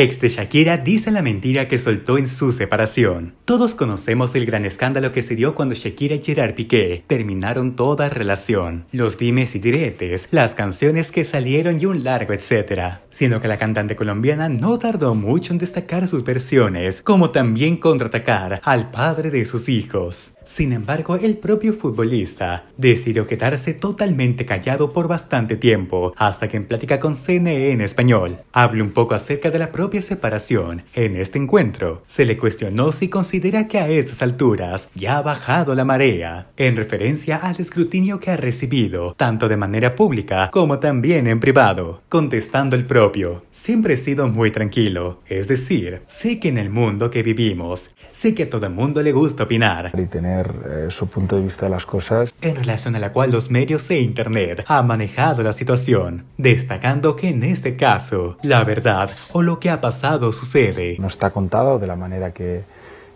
Ex de Shakira dice la mentira que soltó en su separación. Todos conocemos el gran escándalo que se dio cuando Shakira y Gerard Piqué terminaron toda relación. Los dimes y diretes, las canciones que salieron y un largo etcétera. Sino que la cantante colombiana no tardó mucho en destacar sus versiones, como también contraatacar al padre de sus hijos. Sin embargo, el propio futbolista decidió quedarse totalmente callado por bastante tiempo, hasta que en plática con CNN Español habló un poco acerca de la propia separación. En este encuentro, se le cuestionó si considera que a estas alturas ya ha bajado la marea, en referencia al escrutinio que ha recibido, tanto de manera pública como también en privado. Contestando el propio, siempre he sido muy tranquilo, es decir, sé que en el mundo que vivimos, sé que a todo el mundo le gusta opinar. Eh, su punto de vista de las cosas. En relación a la cual los medios e Internet han manejado la situación, destacando que en este caso la verdad o lo que ha pasado sucede. No está contado de la manera que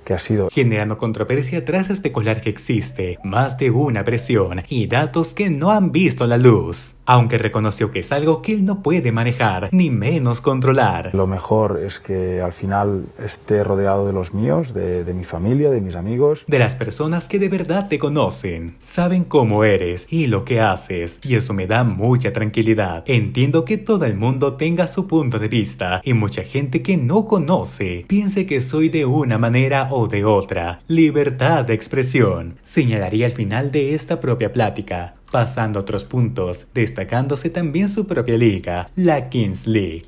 que ha sido generando controversia tras especular que existe más de una presión y datos que no han visto la luz, aunque reconoció que es algo que él no puede manejar ni menos controlar. Lo mejor es que al final esté rodeado de los míos, de, de mi familia, de mis amigos, de las personas que de verdad te conocen, saben cómo eres y lo que haces, y eso me da mucha tranquilidad. Entiendo que todo el mundo tenga su punto de vista y mucha gente que no conoce piense que soy de una manera o de otra. Libertad de expresión. Señalaría al final de esta propia plática, pasando otros puntos, destacándose también su propia liga, la Kings League.